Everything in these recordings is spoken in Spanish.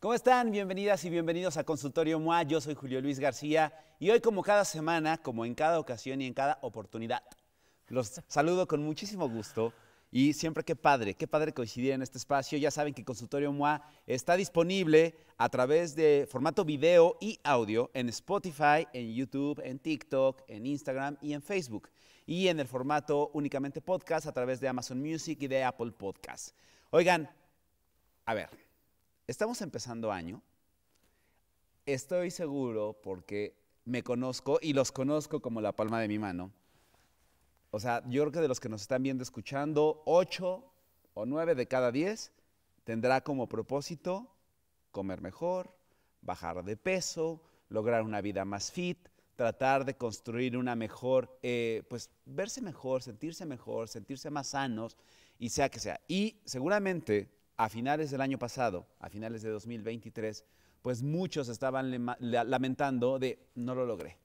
¿Cómo están? Bienvenidas y bienvenidos a Consultorio MUA. Yo soy Julio Luis García y hoy como cada semana, como en cada ocasión y en cada oportunidad, los saludo con muchísimo gusto y siempre qué padre, qué padre coincidir en este espacio. Ya saben que Consultorio MOA está disponible a través de formato video y audio en Spotify, en YouTube, en TikTok, en Instagram y en Facebook. Y en el formato únicamente podcast a través de Amazon Music y de Apple Podcast. Oigan, a ver, estamos empezando año. Estoy seguro porque me conozco y los conozco como la palma de mi mano. O sea, yo creo que de los que nos están viendo escuchando, 8 o 9 de cada 10 tendrá como propósito comer mejor, bajar de peso, lograr una vida más fit, tratar de construir una mejor, eh, pues verse mejor, sentirse mejor, sentirse más sanos, y sea que sea. Y seguramente a finales del año pasado, a finales de 2023, pues muchos estaban lamentando de no lo logré.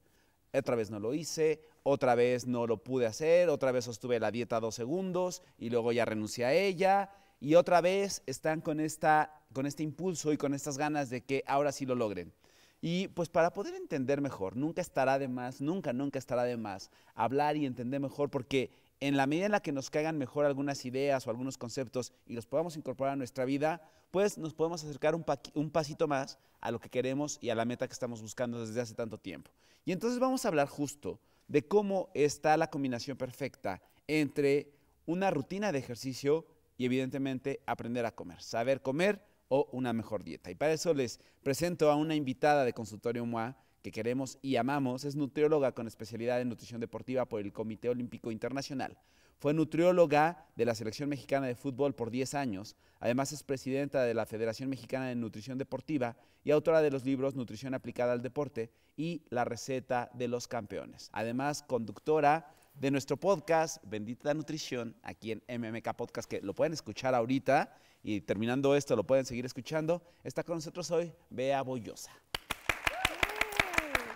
Otra vez no lo hice, otra vez no lo pude hacer, otra vez sostuve la dieta dos segundos y luego ya renuncié a ella y otra vez están con, esta, con este impulso y con estas ganas de que ahora sí lo logren. Y pues para poder entender mejor, nunca estará de más, nunca, nunca estará de más hablar y entender mejor porque en la medida en la que nos caigan mejor algunas ideas o algunos conceptos y los podamos incorporar a nuestra vida, pues nos podemos acercar un, pasito más a lo que queremos y a la meta que estamos buscando desde hace tanto tiempo. Y entonces vamos a hablar justo de cómo está la combinación perfecta entre una rutina de ejercicio y evidentemente aprender a comer, saber comer o una mejor dieta. Y para eso les presento a una invitada de Consultorio MOA que queremos y amamos, es nutrióloga con especialidad en nutrición deportiva por el Comité Olímpico Internacional. Fue nutrióloga de la Selección Mexicana de Fútbol por 10 años. Además es presidenta de la Federación Mexicana de Nutrición Deportiva y autora de los libros Nutrición aplicada al deporte y La receta de los campeones. Además, conductora de nuestro podcast Bendita Nutrición aquí en MMK Podcast que lo pueden escuchar ahorita y terminando esto lo pueden seguir escuchando. Está con nosotros hoy Bea Bollosa.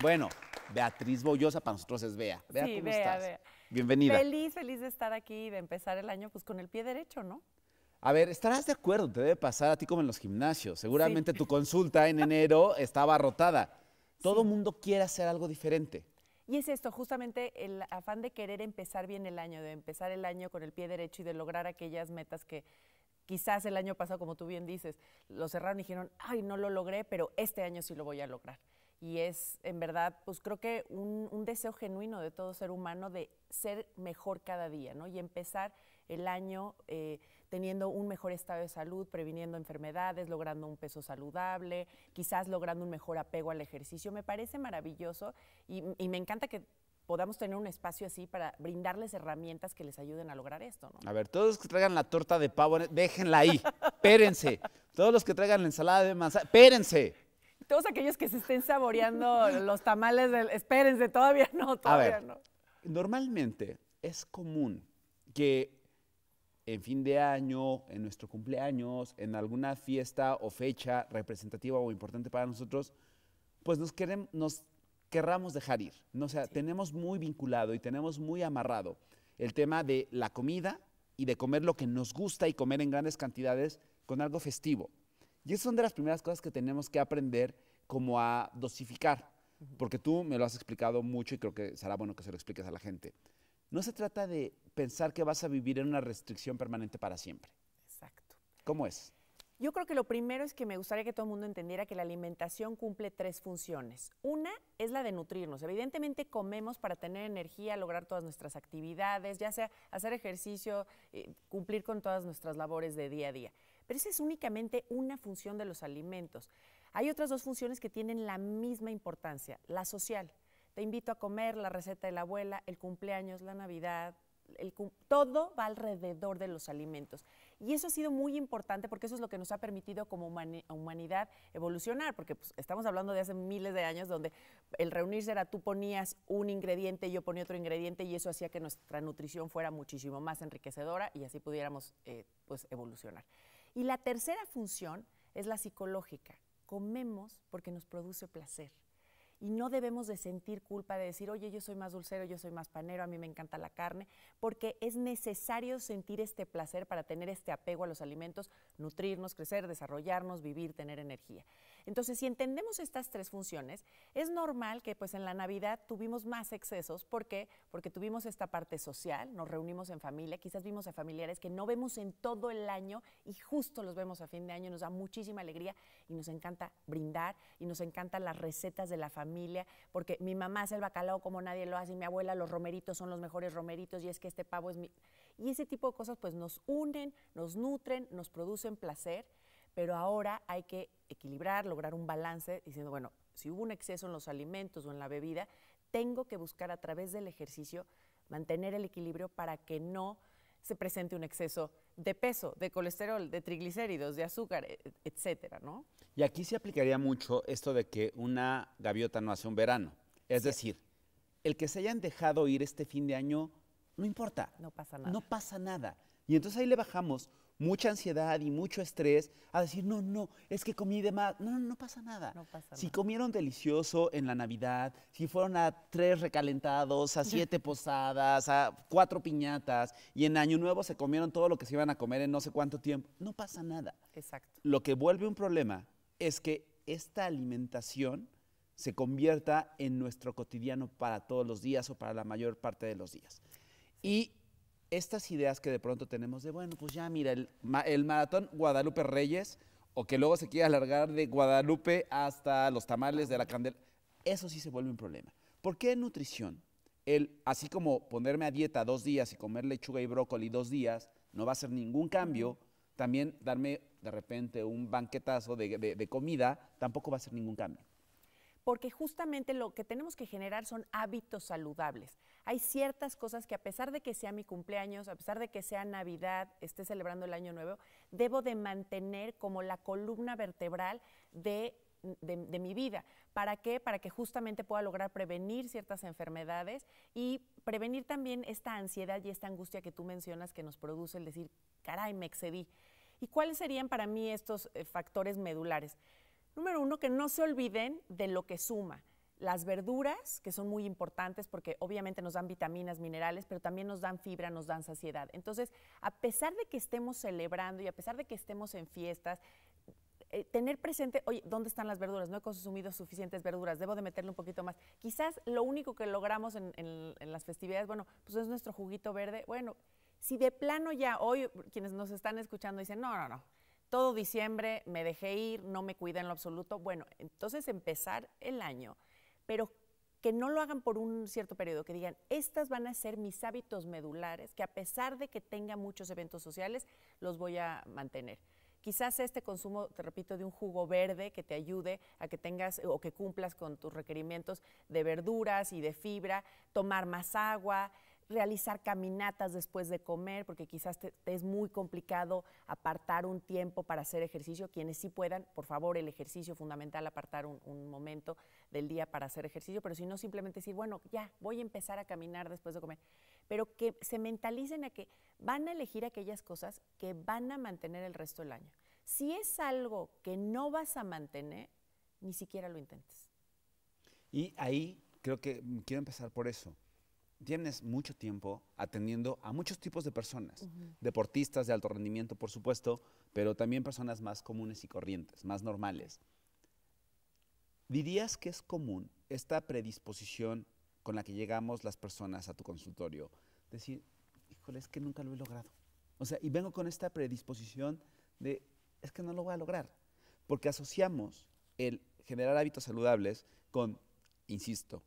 Bueno, Beatriz Bollosa para nosotros es Bea. ¿cómo estás? Bienvenida. Feliz, feliz de estar aquí y de empezar el año pues con el pie derecho, ¿no? A ver, estarás de acuerdo, te debe pasar a ti como en los gimnasios. Seguramente tu consulta en enero estaba rotada. Todo mundo quiere hacer algo diferente. Y es esto, justamente el afán de querer empezar bien el año, de empezar el año con el pie derecho y de lograr aquellas metas que quizás el año pasado, como tú bien dices, lo cerraron y dijeron, ay, no lo logré, pero este año sí lo voy a lograr y es en verdad, pues creo que un, deseo genuino de todo ser humano de ser mejor cada día, ¿no? Y empezar el año eh, teniendo un mejor estado de salud, previniendo enfermedades, logrando un peso saludable, quizás logrando un mejor apego al ejercicio. Me parece maravilloso y, y me encanta que podamos tener un espacio así para brindarles herramientas que les ayuden a lograr esto, ¿no? A ver, todos los que traigan la torta de pavo, déjenla ahí, espérense. Todos los que traigan la ensalada de manzana, espérense todos aquellos que se estén saboreando los tamales, del, espérense, todavía no, todavía no. Normalmente es común que en fin de año, en nuestro cumpleaños, en alguna fiesta o fecha representativa o importante para nosotros, pues nos, querramos dejar ir. O sea, tenemos muy vinculado y tenemos muy amarrado el tema de la comida y de comer lo que nos gusta y comer en grandes cantidades con algo festivo. Y esas son de las primeras cosas que tenemos que aprender como a dosificar, porque tú me lo has explicado mucho y creo que será bueno que se lo expliques a la gente. No se trata de pensar que vas a vivir en una restricción permanente para siempre. Exacto. ¿Cómo es? Yo creo que lo primero es que me gustaría que todo el mundo entendiera que la alimentación cumple tres funciones. Una es la de nutrirnos. Evidentemente comemos para tener energía, lograr todas nuestras actividades, ya sea hacer ejercicio, eh, cumplir con todas nuestras labores de día a día. Pero esa es únicamente una función de los alimentos. Hay otras dos funciones que tienen la misma importancia, la social. Te invito a comer, la receta de la abuela, el cumpleaños, la Navidad, todo va alrededor de los alimentos. Y eso ha sido muy importante porque eso es lo que nos ha permitido como humanidad evolucionar, porque pues, estamos hablando de hace miles de años donde el reunirse era tú ponías un ingrediente, y yo ponía otro ingrediente y eso hacía que nuestra nutrición fuera muchísimo más enriquecedora y así pudiéramos eh, pues, evolucionar. Y la tercera función es la psicológica. Comemos porque nos produce placer. Y no debemos de sentir culpa de decir, oye, yo soy más dulcero, yo soy más panero, a mí me encanta la carne, porque es necesario sentir este placer para tener este apego a los alimentos, nutrirnos, crecer, desarrollarnos, vivir, tener energía. Entonces, si entendemos estas tres funciones, es normal que pues, en la Navidad tuvimos más excesos. ¿Por qué? Porque tuvimos esta parte social, nos reunimos en familia, quizás vimos a familiares que no vemos en todo el año y justo los vemos a fin de año, nos da muchísima alegría y nos encanta brindar y nos encantan las recetas de la familia, porque mi mamá hace el bacalao como nadie lo hace, y mi abuela los romeritos son los mejores romeritos y es que este pavo es mi... Y ese tipo de cosas pues nos unen, nos nutren, nos producen placer pero ahora hay que equilibrar, lograr un balance, diciendo, bueno, si hubo un exceso en los alimentos o en la bebida, tengo que buscar a través del ejercicio mantener el equilibrio para que no se presente un exceso de peso, de colesterol, de triglicéridos, de azúcar, e, etcétera, ¿no? Y aquí se aplicaría mucho esto de que una gaviota no hace un verano. Es decir, el que se hayan dejado ir este fin de año no importa. No pasa nada. No pasa nada. Y entonces ahí le bajamos mucha ansiedad y mucho estrés a decir, no, no, es que comí de más. No, no, no pasa nada. No pasa si comieron delicioso en la Navidad, si fueron a tres recalentados, a siete posadas, a cuatro piñatas, y en Año Nuevo se comieron todo lo que se iban a comer en no sé cuánto tiempo, no pasa nada. Exacto. Lo que vuelve un problema es que esta alimentación se convierta en nuestro cotidiano para todos los días o para la mayor parte de los días. Y estas ideas que de pronto tenemos de, bueno, pues ya mira, el, el maratón Guadalupe Reyes, o que luego se quiera alargar de Guadalupe hasta los tamales de la candela, eso sí se vuelve un problema. ¿Por qué nutrición? El, así como ponerme a dieta dos días y comer lechuga y brócoli dos días, no va a ser ningún cambio, también darme de repente un banquetazo de, de comida, tampoco va a ser ningún cambio porque justamente lo que tenemos que generar son hábitos saludables. Hay ciertas cosas que a pesar de que sea mi cumpleaños, a pesar de que sea Navidad, esté celebrando el Año Nuevo, debo de mantener como la columna vertebral de mi vida. ¿Para qué? Para que justamente pueda lograr prevenir ciertas enfermedades y prevenir también esta ansiedad y esta angustia que tú mencionas que nos produce el decir, caray, me excedí. ¿Y cuáles serían para mí estos eh, factores medulares? Número uno, que no se olviden de lo que suma. Las verduras, que son muy importantes porque obviamente nos dan vitaminas, minerales, pero también nos dan fibra, nos dan saciedad. Entonces, a pesar de que estemos celebrando y a pesar de que estemos en fiestas, eh, tener presente, oye, ¿dónde están las verduras? No he consumido suficientes verduras, debo de meterle un poquito más. Quizás lo único que logramos en, las festividades, bueno, pues es nuestro juguito verde. Bueno, si de plano ya hoy quienes nos están escuchando dicen, no, no, no, todo diciembre me dejé ir, no me cuida en lo absoluto. Bueno, entonces empezar el año, pero que no lo hagan por un cierto periodo, que digan, estas van a ser mis hábitos medulares, que a pesar de que tenga muchos eventos sociales, los voy a mantener. Quizás este consumo, te repito, de un jugo verde que te ayude a que tengas o que cumplas con tus requerimientos de verduras y de fibra, tomar más agua, realizar caminatas después de comer, porque quizás te, es muy complicado apartar un tiempo para hacer ejercicio. Quienes sí puedan, por favor, el ejercicio fundamental, apartar un, un, momento del día para hacer ejercicio, pero si no, simplemente decir, bueno, ya, voy a empezar a caminar después de comer. Pero que se mentalicen a que van a elegir aquellas cosas que van a mantener el resto del año. Si es algo que no vas a mantener, ni siquiera lo intentes. Y ahí creo que quiero empezar por eso tienes mucho tiempo atendiendo a muchos tipos de personas, deportistas de alto rendimiento, por supuesto, pero también personas más comunes y corrientes, más normales. ¿Dirías que es común esta predisposición con la que llegamos las personas a tu consultorio? Decir, híjole, es que nunca lo he logrado. O sea, y vengo con esta predisposición de, es que no lo voy a lograr, porque asociamos el generar hábitos saludables con, insisto,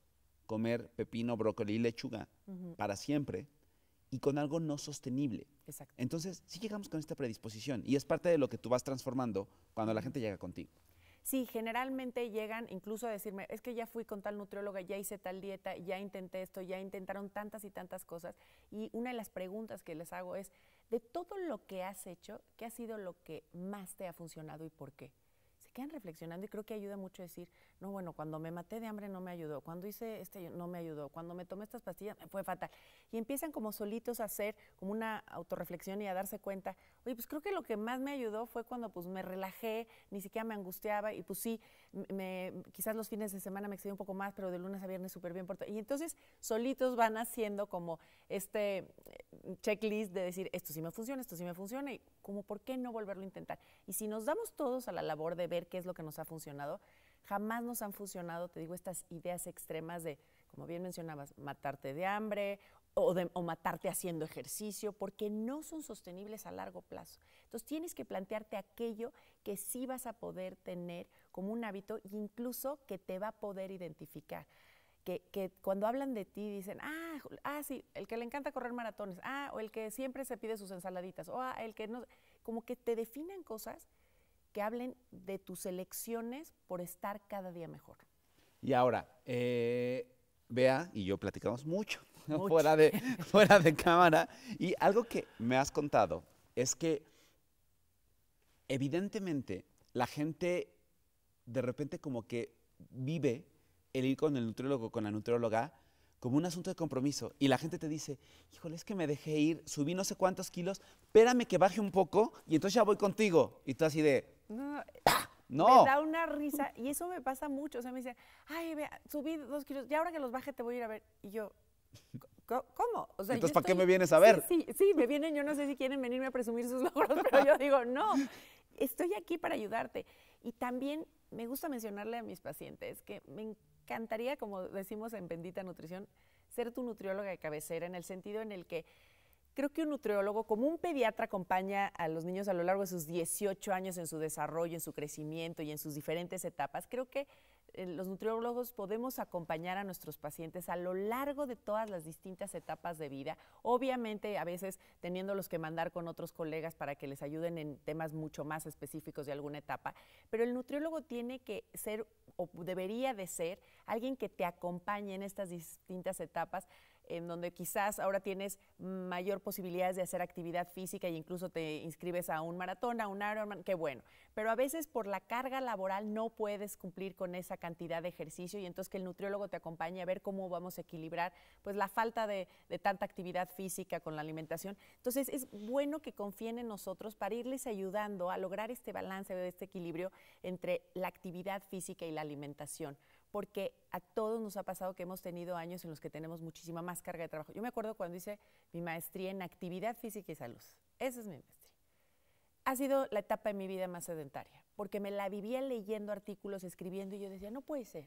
comer pepino, brócoli y lechuga para siempre y con algo no sostenible. Exacto. Entonces, sí llegamos con esta predisposición y es parte de lo que tú vas transformando cuando la gente llega contigo. Sí, generalmente llegan incluso a decirme, es que ya fui con tal nutrióloga, ya hice tal dieta, ya intenté esto, ya intentaron tantas y tantas cosas. Y una de las preguntas que les hago es, de todo lo que has hecho, ¿qué ha sido lo que más te ha funcionado y por qué? quedan reflexionando y creo que ayuda mucho decir, no, bueno, cuando me maté de hambre no me ayudó, cuando hice este no me ayudó, cuando me tomé estas pastillas fue fatal. Y empiezan como solitos a hacer como una autorreflexión y a darse cuenta, Oye, pues creo que lo que más me ayudó fue cuando pues me relajé, ni siquiera me angustiaba y pues sí, me, quizás los fines de semana me excedí un poco más, pero de lunes a viernes súper bien. todo. Y entonces solitos van haciendo como este eh, checklist de decir, esto sí me funciona, esto sí me funciona y como por qué no volverlo a intentar. Y si nos damos todos a la labor de ver qué es lo que nos ha funcionado, jamás nos han funcionado, te digo, estas ideas extremas de, como bien mencionabas, matarte de hambre o, matarte haciendo ejercicio, porque no son sostenibles a largo plazo. Entonces tienes que plantearte aquello que sí vas a poder tener como un hábito incluso que te va a poder identificar. Que, cuando hablan de ti dicen, ah, ah, sí, el que le encanta correr maratones, ah, o el que siempre se pide sus ensaladitas, o ah, el que no, como que te definan cosas que hablen de tus elecciones por estar cada día mejor. Y ahora, Vea eh, y yo platicamos mucho fuera, de, fuera de cámara. Y algo que me has contado es que evidentemente la gente de repente como que vive el ir con el nutriólogo, con la nutrióloga, como un asunto de compromiso. Y la gente te dice, híjole, es que me dejé ir, subí no sé cuántos kilos, espérame que baje un poco y entonces ya voy contigo. Y tú así de... No, ah, no. Me da una risa y eso me pasa mucho. O sea, me dice ay, vea, subí dos kilos, ya ahora que los baje te voy a ir a ver. Y yo, ¿Cómo? Entonces, ¿para qué me vienes a ver? sí, sí, me vienen, yo no sé si quieren venirme a presumir sus logros, pero yo digo, no, estoy aquí para ayudarte. Y también me gusta mencionarle a mis pacientes que me encantaría, como decimos en Bendita Nutrición, ser tu nutrióloga de cabecera, en el sentido en el que creo que un nutriólogo, como un pediatra, acompaña a los niños a lo largo de sus 18 años en su desarrollo, en su crecimiento y en sus diferentes etapas, creo que eh, los nutriólogos podemos acompañar a nuestros pacientes a lo largo de todas las distintas etapas de vida, obviamente a veces teniéndolos que mandar con otros colegas para que les ayuden en temas mucho más específicos de alguna etapa, pero el nutriólogo tiene que ser o debería de ser alguien que te acompañe en estas distintas etapas en donde quizás ahora tienes mayor posibilidades de hacer actividad física e incluso te inscribes a un maratón, a un Ironman, qué bueno. Pero a veces por la carga laboral no puedes cumplir con esa cantidad de ejercicio y entonces que el nutriólogo te acompañe a ver cómo vamos a equilibrar pues la falta de, de tanta actividad física con la alimentación. Entonces es bueno que confíen en nosotros para irles ayudando a lograr este balance, este equilibrio entre la actividad física y la alimentación porque a todos nos ha pasado que hemos tenido años en los que tenemos muchísima más carga de trabajo. Yo me acuerdo cuando hice mi maestría en actividad física y salud. Esa es mi maestría. Ha sido la etapa de mi vida más sedentaria, porque me la vivía leyendo artículos, escribiendo, y yo decía, no puede ser,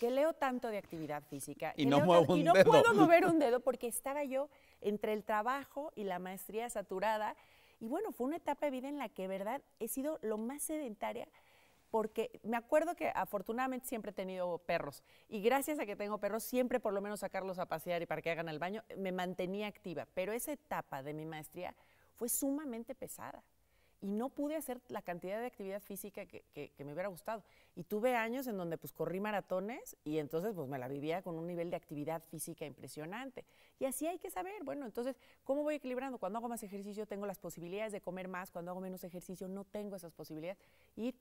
que leo tanto de actividad física y, no, muevo y no puedo mover un dedo, porque estaba yo entre el trabajo y la maestría saturada. Y bueno, fue una etapa de vida en la que, verdad, he sido lo más sedentaria porque me acuerdo que afortunadamente siempre he tenido perros y gracias a que tengo perros siempre por lo menos sacarlos a pasear y para que hagan el baño me mantenía activa, pero esa etapa de mi maestría fue sumamente pesada y no pude hacer la cantidad de actividad física que, me hubiera gustado. Y tuve años en donde pues corrí maratones y entonces pues me la vivía con un nivel de actividad física impresionante. Y así hay que saber, bueno, entonces, ¿cómo voy equilibrando? Cuando hago más ejercicio tengo las posibilidades de comer más, cuando hago menos ejercicio no tengo esas posibilidades. Y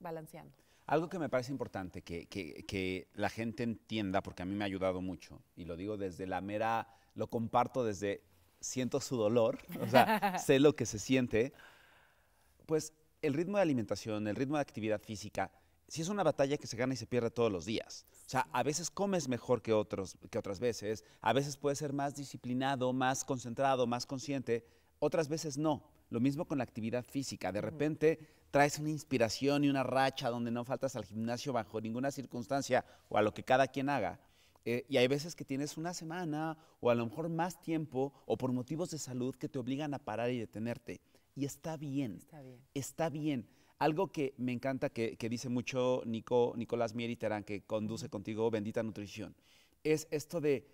balanceando. Algo que me parece importante, que, que, que, la gente entienda, porque a mí me ha ayudado mucho, y lo digo desde la mera, lo comparto desde, siento su dolor, o sea, sé lo que se siente, pues el ritmo de alimentación, el ritmo de actividad física, sí es una batalla que se gana y se pierde todos los días. O sea, a veces comes mejor que, otros, que otras veces, a veces puedes ser más disciplinado, más concentrado, más consciente, otras veces no. Lo mismo con la actividad física. De repente traes una inspiración y una racha donde no faltas al gimnasio bajo ninguna circunstancia o a lo que cada quien haga. Eh, y hay veces que tienes una semana o a lo mejor más tiempo o por motivos de salud que te obligan a parar y detenerte y está bien. Está bien. Algo que me encanta, que, dice mucho Nicolás Mieri Terán, que conduce contigo Bendita Nutrición, es esto de,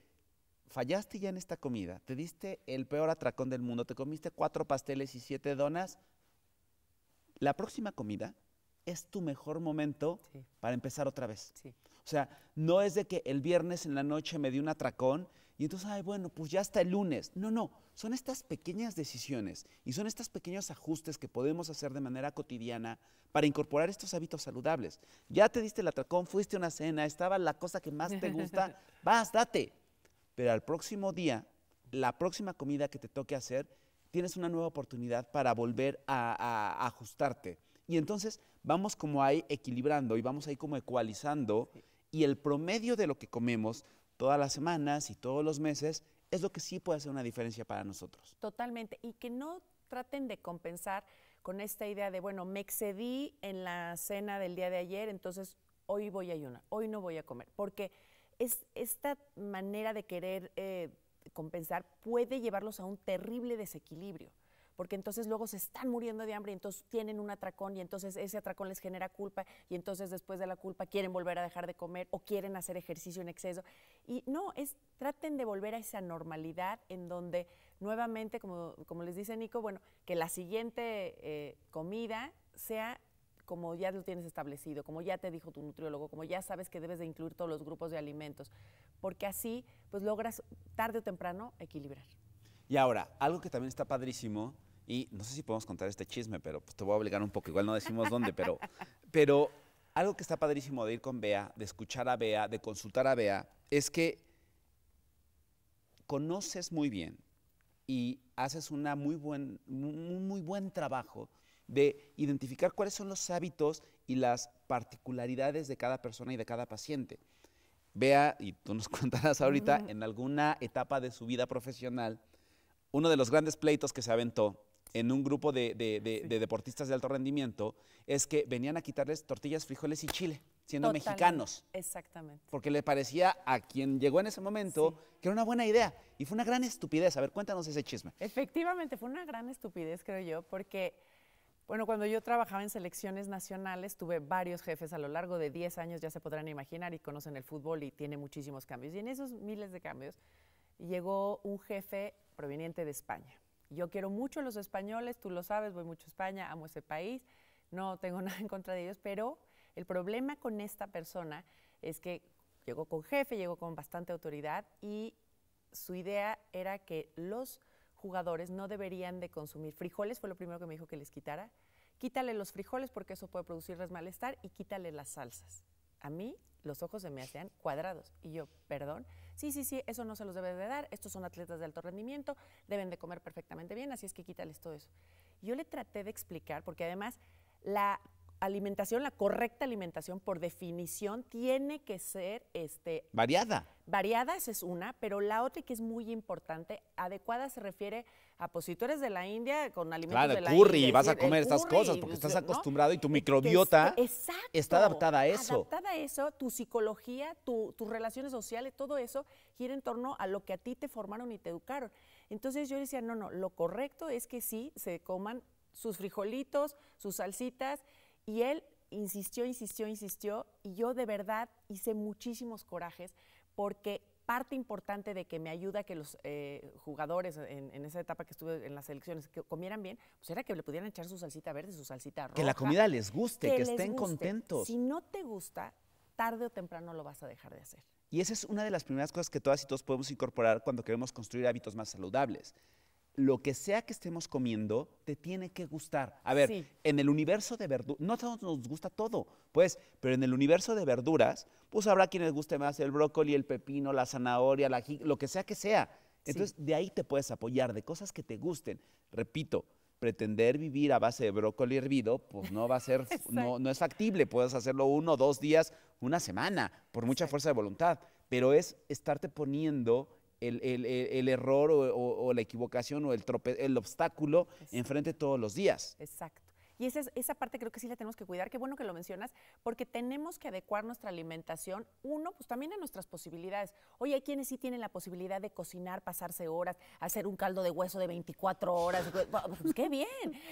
fallaste ya en esta comida, te diste el peor atracón del mundo, te comiste cuatro pasteles y siete donas, la próxima comida es tu mejor momento para empezar otra vez. O sea, no es de que el viernes en la noche me di un atracón y entonces, bueno, pues ya hasta el lunes. No, no, son estas pequeñas decisiones y son estos pequeños ajustes que podemos hacer de manera cotidiana para incorporar estos hábitos saludables. Ya te diste el atracón, fuiste a una cena, estaba la cosa que más te gusta, vas, date. Pero al próximo día, la próxima comida que te toque hacer, tienes una nueva oportunidad para volver a, a ajustarte. Y entonces vamos como ahí equilibrando y vamos ahí como ecualizando y el promedio de lo que comemos todas las semanas y todos los meses, es lo que sí puede hacer una diferencia para nosotros. Totalmente, y que no traten de compensar con esta idea de, bueno, me excedí en la cena del día de ayer, entonces hoy voy a ayunar, hoy no voy a comer, porque es esta manera de querer eh, compensar puede llevarlos a un terrible desequilibrio porque entonces luego se están muriendo de hambre y entonces tienen un atracón y entonces ese atracón les genera culpa y entonces después de la culpa quieren volver a dejar de comer o quieren hacer ejercicio en exceso. Y no, es traten de volver a esa normalidad en donde nuevamente, como, les dice Nico, bueno, que la siguiente eh, comida sea como ya lo tienes establecido, como ya te dijo tu nutriólogo, como ya sabes que debes de incluir todos los grupos de alimentos, porque así pues logras tarde o temprano equilibrar. Y ahora, algo que también está padrísimo, y no sé si podemos contar este chisme, pero pues te voy a obligar un poco, igual no decimos dónde, pero, pero algo que está padrísimo de ir con Bea, de escuchar a Bea, de consultar a Bea, es que conoces muy bien y haces una muy buen, muy, muy buen trabajo de identificar cuáles son los hábitos y las particularidades de cada persona y de cada paciente. Bea, y tú nos contarás ahorita, en alguna etapa de su vida profesional, uno de los grandes pleitos que se aventó en un grupo de, deportistas de alto rendimiento es que venían a quitarles tortillas, frijoles y chile, siendo mexicanos. Exactamente. Porque le parecía a quien llegó en ese momento que era una buena idea. Y fue una gran estupidez. A ver, cuéntanos ese chisme. Efectivamente, fue una gran estupidez, creo yo, porque, bueno, cuando yo trabajaba en selecciones nacionales, tuve varios jefes a lo largo de 10 años, ya se podrán imaginar, y conocen el fútbol y tiene muchísimos cambios. Y en esos miles de cambios, llegó un jefe proveniente de España. Yo quiero mucho a los españoles, tú lo sabes, voy mucho a España, amo ese país, no tengo nada en contra de ellos, pero el problema con esta persona es que llegó con jefe, llegó con bastante autoridad y su idea era que los jugadores no deberían de consumir frijoles, fue lo primero que me dijo que les quitara. Quítale los frijoles porque eso puede producirles malestar y quítale las salsas. A mí los ojos se me hacían cuadrados y yo, perdón, sí, sí, sí, eso no se los debe de dar, estos son atletas de alto rendimiento, deben de comer perfectamente bien, así es que quítales todo eso. Yo le traté de explicar, porque además la alimentación, la correcta alimentación por definición tiene que ser este variada. Variada esa es una, pero la otra que es muy importante, adecuada se refiere a positores pues, de la India con alimentos claro, de la curry, vas a comer estas cosas porque pues, estás acostumbrado y tu microbiota está adaptada a eso. Adaptada a eso, tu psicología, tu, tus relaciones sociales, todo eso gira en torno a lo que a ti te formaron y te educaron. Entonces yo decía, no, no, lo correcto es que sí se coman sus frijolitos, sus salsitas, y él insistió, insistió, insistió y yo de verdad hice muchísimos corajes porque parte importante de que me ayuda que los eh, jugadores en, esa etapa que estuve en las elecciones que comieran bien, pues era que le pudieran echar su salsita verde, su salsita roja. Que la comida les guste, que, estén contentos. Si no te gusta, tarde o temprano lo vas a dejar de hacer. Y esa es una de las primeras cosas que todas y todos podemos incorporar cuando queremos construir hábitos más saludables lo que sea que estemos comiendo te tiene que gustar. A ver, en el universo de verduras, no nos gusta todo, pues, pero en el universo de verduras, pues habrá quienes guste más el brócoli, el pepino, la zanahoria, la lo que sea que sea. Entonces, de ahí te puedes apoyar, de cosas que te gusten. Repito, pretender vivir a base de brócoli hervido, pues no va a ser, no, es factible. Puedes hacerlo uno, dos días, una semana, por mucha fuerza de voluntad, pero es estarte poniendo el, error o, la equivocación o el, obstáculo enfrente todos los días. Exacto. Y esa, esa parte creo que sí la tenemos que cuidar. Qué bueno que lo mencionas, porque tenemos que adecuar nuestra alimentación, uno, pues también a nuestras posibilidades. Hoy hay quienes sí tienen la posibilidad de cocinar, pasarse horas, hacer un caldo de hueso de 24 horas. Pues, qué bien.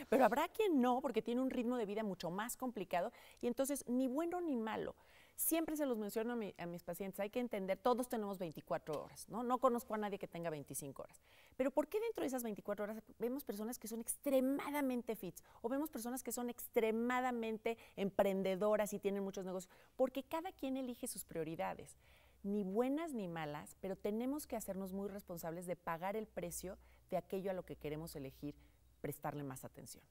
Pero habrá quien no, porque tiene un ritmo de vida mucho más complicado. Y entonces, ni bueno ni malo. Siempre se los menciono a, mis pacientes, hay que entender, todos tenemos 24 horas, ¿no? No conozco a nadie que tenga 25 horas. Pero ¿por qué dentro de esas 24 horas vemos personas que son extremadamente fits o vemos personas que son extremadamente emprendedoras y tienen muchos negocios? Porque cada quien elige sus prioridades ni buenas ni malas, pero tenemos que hacernos muy responsables de pagar el precio de aquello a lo que queremos elegir prestarle más atención.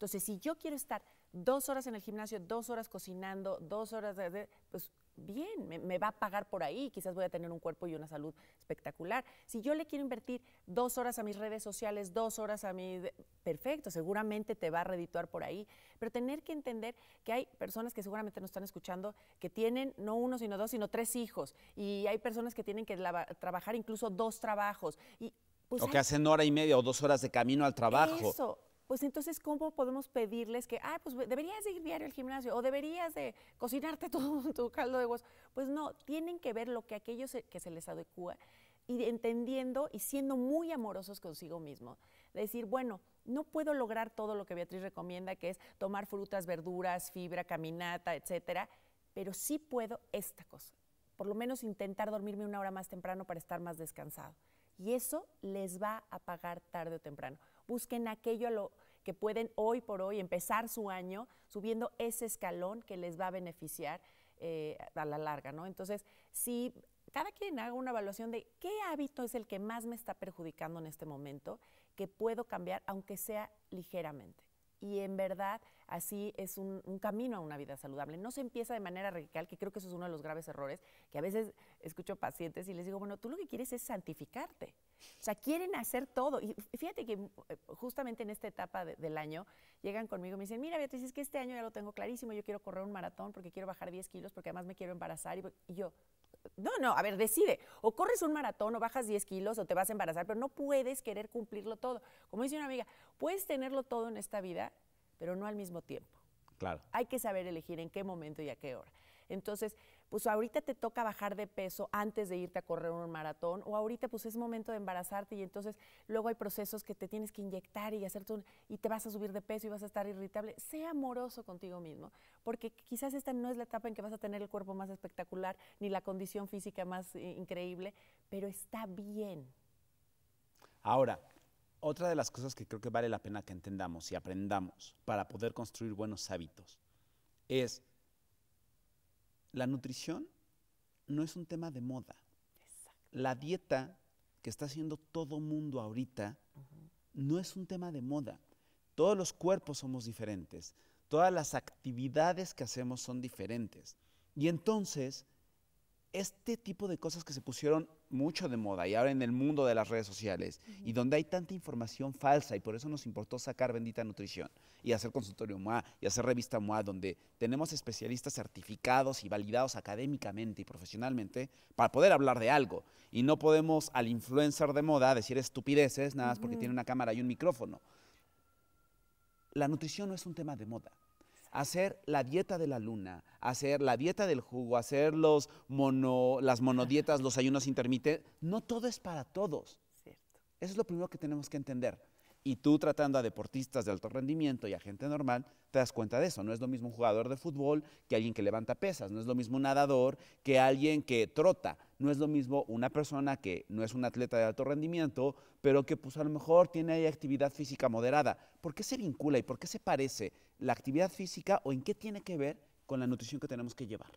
Entonces, si yo quiero estar dos horas en el gimnasio, dos horas cocinando, dos horas, de, pues bien, me, va a pagar por ahí, quizás voy a tener un cuerpo y una salud espectacular. Si yo le quiero invertir dos horas a mis redes sociales, dos horas a mi... Perfecto, seguramente te va a redituar por ahí, pero tener que entender que hay personas que seguramente nos están escuchando que tienen no uno, sino dos, sino tres hijos, y hay personas que tienen que trabajar incluso dos trabajos. Y, pues, o que hacen hora y media o dos horas de camino al trabajo. Eso, pues entonces, ¿cómo podemos pedirles que, ah, pues deberías ir diario al gimnasio o deberías de cocinarte todo tu caldo de huesos? Pues no, tienen que ver lo que aquellos que se les adecua y entendiendo y siendo muy amorosos consigo mismo. Decir, bueno, no puedo lograr todo lo que Beatriz recomienda, que es tomar frutas, verduras, fibra, caminata, etcétera, pero sí puedo esta cosa. Por lo menos intentar dormirme una hora más temprano para estar más descansado. Y eso les va a pagar tarde o temprano busquen aquello a lo que pueden hoy por hoy empezar su año subiendo ese escalón que les va a beneficiar eh, a la larga, ¿no? Entonces, si cada quien haga una evaluación de qué hábito es el que más me está perjudicando en este momento, que puedo cambiar, aunque sea ligeramente. Y en verdad, así es un, un, camino a una vida saludable. No se empieza de manera radical, que creo que eso es uno de los graves errores, que a veces escucho pacientes y les digo, bueno, tú lo que quieres es santificarte. O sea, quieren hacer todo. Y fíjate que eh, justamente en esta etapa del año llegan conmigo y me dicen, mira Beatriz, es que este año ya lo tengo clarísimo, yo quiero correr un maratón porque quiero bajar 10 kilos, porque además me quiero embarazar. Y, yo, no, no, a ver, decide. O corres un maratón o bajas 10 kilos o te vas a embarazar, pero no puedes querer cumplirlo todo. Como dice una amiga, puedes tenerlo todo en esta vida, pero no al mismo tiempo. Claro. Hay que saber elegir en qué momento y a qué hora. Entonces, pues ahorita te toca bajar de peso antes de irte a correr un maratón, o ahorita pues es momento de embarazarte y entonces luego hay procesos que te tienes que inyectar y hacer y te vas a subir de peso y vas a estar irritable. Sea amoroso contigo mismo, porque quizás esta no es la etapa en que vas a tener el cuerpo más espectacular ni la condición física más eh, increíble, pero está bien. Ahora, otra de las cosas que creo que vale la pena que entendamos y aprendamos para poder construir buenos hábitos es la nutrición no es un tema de moda. La dieta que está haciendo todo mundo ahorita no es un tema de moda. Todos los cuerpos somos diferentes, todas las actividades que hacemos son diferentes. Y entonces, este tipo de cosas que se pusieron mucho de moda y ahora en el mundo de las redes sociales y donde hay tanta información falsa y por eso nos importó sacar Bendita Nutrición y hacer consultorio MOA y hacer revista MOA donde tenemos especialistas certificados y validados académicamente y profesionalmente para poder hablar de algo y no podemos al influencer de moda decir estupideces nada más porque tiene una cámara y un micrófono. La nutrición no es un tema de moda hacer la dieta de la luna, hacer la dieta del jugo, hacer los mono, las monodietas, los ayunos intermitentes, no todo es para todos. Eso es lo primero que tenemos que entender. Y tú tratando a deportistas de alto rendimiento y a gente normal, te das cuenta de eso. No es lo mismo un jugador de fútbol que alguien que levanta pesas, no es lo mismo un nadador que alguien que trota, no es lo mismo una persona que no es un atleta de alto rendimiento, pero que pues a lo mejor tiene actividad física moderada. ¿Por qué se vincula y por qué se parece la actividad física o en qué tiene que ver con la nutrición que tenemos que llevar?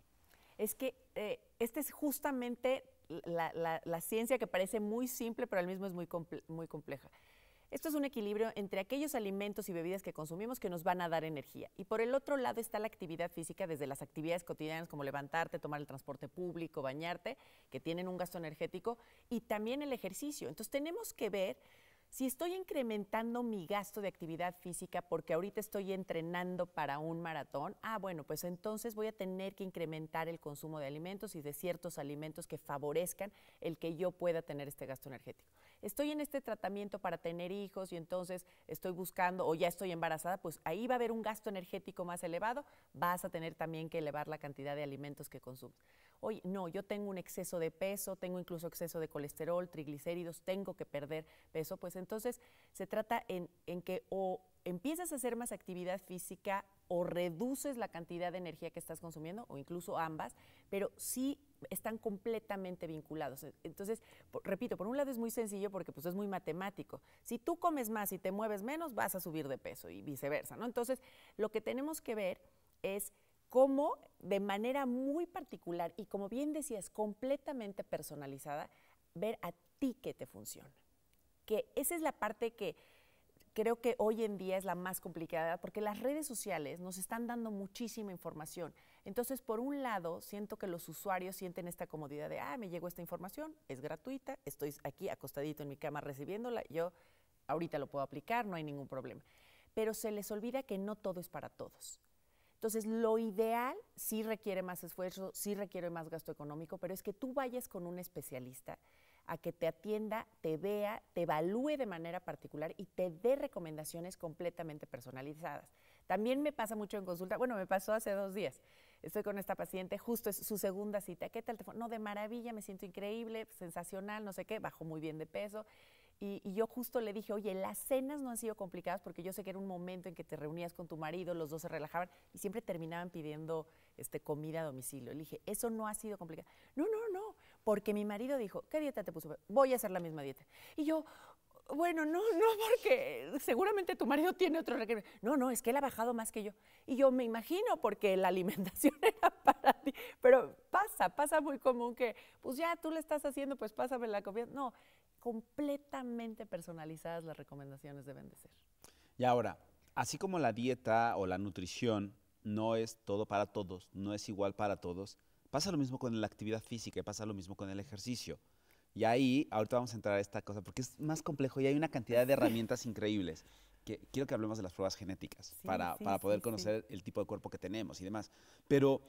Es que esta eh, este es justamente la, ciencia que parece muy simple, pero al mismo es muy, muy compleja. Esto es un equilibrio entre aquellos alimentos y bebidas que consumimos que nos van a dar energía. Y por el otro lado está la actividad física, desde las actividades cotidianas como levantarte, tomar el transporte público, bañarte, que tienen un gasto energético, y también el ejercicio. Entonces tenemos que ver si estoy incrementando mi gasto de actividad física porque ahorita estoy entrenando para un maratón, ah, bueno, pues entonces voy a tener que incrementar el consumo de alimentos y de ciertos alimentos que favorezcan el que yo pueda tener este gasto energético estoy en este tratamiento para tener hijos y entonces estoy buscando o ya estoy embarazada, pues ahí va a haber un gasto energético más elevado, vas a tener también que elevar la cantidad de alimentos que consumes. Oye, no, yo tengo un exceso de peso, tengo incluso exceso de colesterol, triglicéridos, tengo que perder peso, pues entonces se trata en, en que o empiezas a hacer más actividad física o reduces la cantidad de energía que estás consumiendo o incluso ambas, pero sí están completamente vinculados. E, entonces, repito, por un lado es muy sencillo porque pues es muy matemático. Si tú comes más y te mueves menos, vas a subir de peso y viceversa, ¿no? Entonces, lo que tenemos que ver es cómo de manera muy particular y como bien decías, completamente personalizada, ver a ti que te funciona. Que esa es la parte que creo que hoy en día es la más complicada porque las redes sociales nos están dando muchísima información. Entonces, por un lado, siento que los usuarios sienten esta comodidad de, ah, me llegó esta información, es gratuita, estoy aquí acostadito en mi cama recibiéndola, yo ahorita lo puedo aplicar, no hay ningún problema. Pero se les olvida que no todo es para todos. Entonces, lo ideal sí requiere más esfuerzo, sí requiere más gasto económico, pero es que tú vayas con un especialista a que te atienda, te vea, te evalúe de manera particular y te dé recomendaciones completamente personalizadas. También me pasa mucho en consulta, bueno, me pasó hace dos días estoy con esta paciente, justo es su segunda cita, ¿qué tal te fue? No, de maravilla, me siento increíble, sensacional, no sé qué, bajó muy bien de peso. Y, yo justo le dije, oye, las cenas no han sido complicadas porque yo sé que era un momento en que te reunías con tu marido, los dos se relajaban y siempre terminaban pidiendo este, comida a domicilio. Le dije, eso no ha sido complicado. No, no, no, porque mi marido dijo, ¿qué dieta te puso? Voy a hacer la misma dieta. Y yo, bueno, no, no, porque seguramente tu marido tiene otro requerimiento. No, no, es que él ha bajado más que yo. Y yo me imagino, porque la alimentación era para ti. Pero pasa, pasa muy común que, pues ya tú le estás haciendo, pues pásame la comida. No, completamente personalizadas las recomendaciones deben de ser. Y ahora, así como la dieta o la nutrición no es todo para todos, no es igual para todos, pasa lo mismo con la actividad física y pasa lo mismo con el ejercicio. Y ahí, ahorita vamos a entrar a esta cosa, porque es más complejo y hay una cantidad de herramientas increíbles. Que quiero que hablemos de las pruebas genéticas para, poder conocer el tipo de cuerpo que tenemos y demás. Pero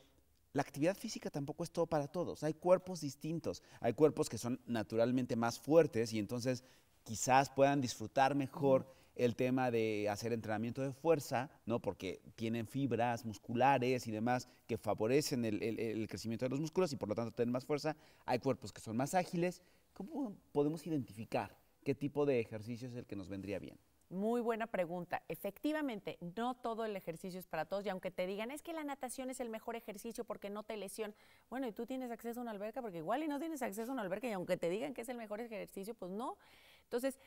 la actividad física tampoco es todo para todos. Hay cuerpos distintos. Hay cuerpos que son naturalmente más fuertes y entonces quizás puedan disfrutar mejor el tema de hacer entrenamiento de fuerza, ¿no? porque tienen fibras musculares y demás que favorecen el, el crecimiento de los músculos y por lo tanto tienen más fuerza. Hay cuerpos que son más ágiles. ¿Cómo podemos identificar qué tipo de ejercicio es el que nos vendría bien? Muy buena pregunta. Efectivamente, no todo el ejercicio es para todos y aunque te digan es que la natación es el mejor ejercicio porque no te lesiona, bueno, y tú tienes acceso a una alberca porque igual y no tienes acceso a una alberca y aunque te digan que es el mejor ejercicio, pues no. Entonces,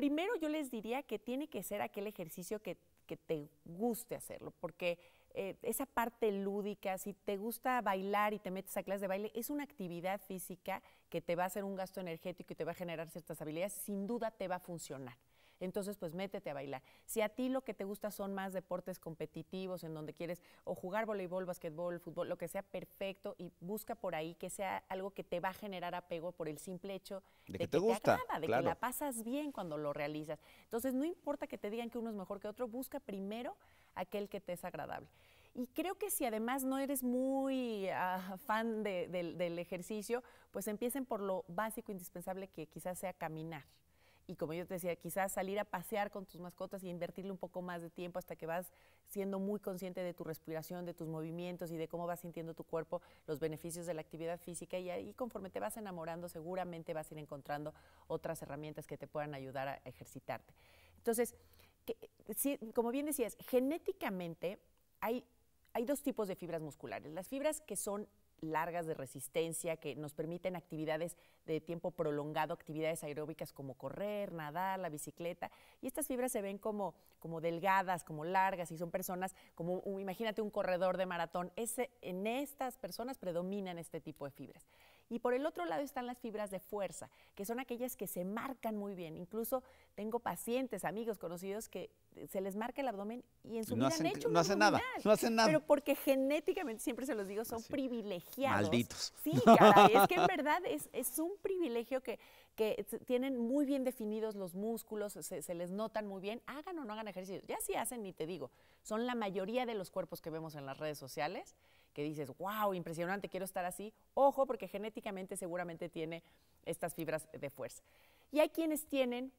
Primero yo les diría que tiene que ser aquel ejercicio que, te guste hacerlo, porque eh, esa parte lúdica, si te gusta bailar y te metes a clases de baile, es una actividad física que te va a hacer un gasto energético y te va a generar ciertas habilidades, sin duda te va a funcionar. Entonces, pues métete a bailar. Si a ti lo que te gusta son más deportes competitivos, en donde quieres o jugar voleibol, basquetbol, fútbol, lo que sea perfecto y busca por ahí que sea algo que te va a generar apego por el simple hecho de, que, te gusta, agrada, de que la pasas bien cuando lo realizas. Entonces, no importa que te digan que uno es mejor que otro, busca primero aquel que te es agradable. Y creo que si además no eres muy ah, fan del ejercicio, pues empiecen por lo básico, indispensable, que quizás sea caminar y como yo te decía, quizás salir a pasear con tus mascotas y invertirle un poco más de tiempo hasta que vas siendo muy consciente de tu respiración, de tus movimientos y de cómo vas sintiendo tu cuerpo, los beneficios de la actividad física y ahí conforme te vas enamorando seguramente vas a ir encontrando otras herramientas que te puedan ayudar a ejercitarte. Entonces, como bien decías, genéticamente hay, hay dos tipos de fibras musculares, las fibras que son largas de resistencia que nos permiten actividades de tiempo prolongado, actividades aeróbicas como correr, nadar, la bicicleta. Y estas fibras se ven como, delgadas, como largas y son personas como, imagínate un corredor de maratón. en estas personas predominan este tipo de fibras. Y por el otro lado están las fibras de fuerza, que son aquellas que se marcan muy bien. Incluso tengo pacientes, amigos, conocidos que se les marca el abdomen y en su no vida hacen, han hecho no hacen nada, no hacen nada. Pero porque genéticamente, siempre se los digo, son privilegiados. Malditos. Sí, es que en verdad es, es un privilegio que, que tienen muy bien definidos los músculos, se, se, les notan muy bien, hagan o no hagan ejercicio. Ya si hacen, ni te digo, son la mayoría de los cuerpos que vemos en las redes sociales, que dices, wow, impresionante, quiero estar así, ojo, porque genéticamente seguramente tiene estas fibras de fuerza. Y hay quienes tienen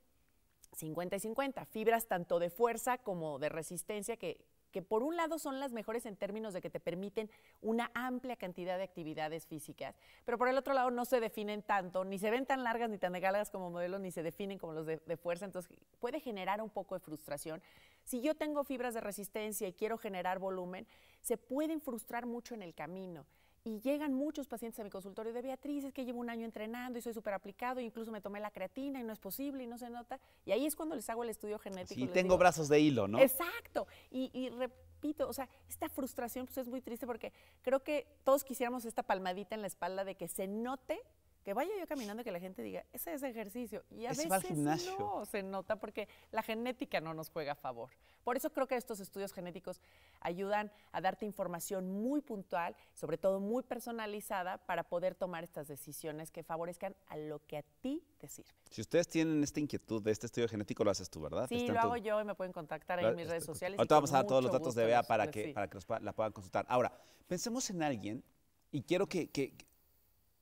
50 y 50, fibras tanto de fuerza como de resistencia que, que por un lado son las mejores en términos de que te permiten una amplia cantidad de actividades físicas, pero por el otro lado no se definen tanto, ni se ven tan largas ni tan negadas como modelos, ni se definen como los de fuerza, entonces puede generar un poco de frustración. Si yo tengo fibras de resistencia y quiero generar volumen, se pueden frustrar mucho en el camino y llegan muchos pacientes a mi consultorio de Beatriz, es que llevo un año entrenando y soy súper aplicado, incluso me tomé la creatina y no es posible y no se nota. Y ahí es cuando les hago el estudio genético. y tengo brazos de hilo, ¿no? Exacto. Y, repito, o sea, esta frustración pues, es muy triste porque creo que todos quisiéramos esta palmadita en la espalda de que se note que vaya yo caminando y que la gente diga, ese es ejercicio. Y a veces no se nota porque la genética no nos juega a favor. Por eso creo que estos estudios genéticos ayudan a darte información muy puntual, sobre todo muy personalizada, para poder tomar estas decisiones que favorezcan a lo que a ti te sirve. Si ustedes tienen esta inquietud de este estudio genético, lo haces tú, ¿verdad? Sí, lo hago yo y me pueden contactar ahí en mis redes sociales. Ahorita vamos a dar todos los datos de Bea para que, para la puedan consultar. Ahora, pensemos en alguien y quiero que, que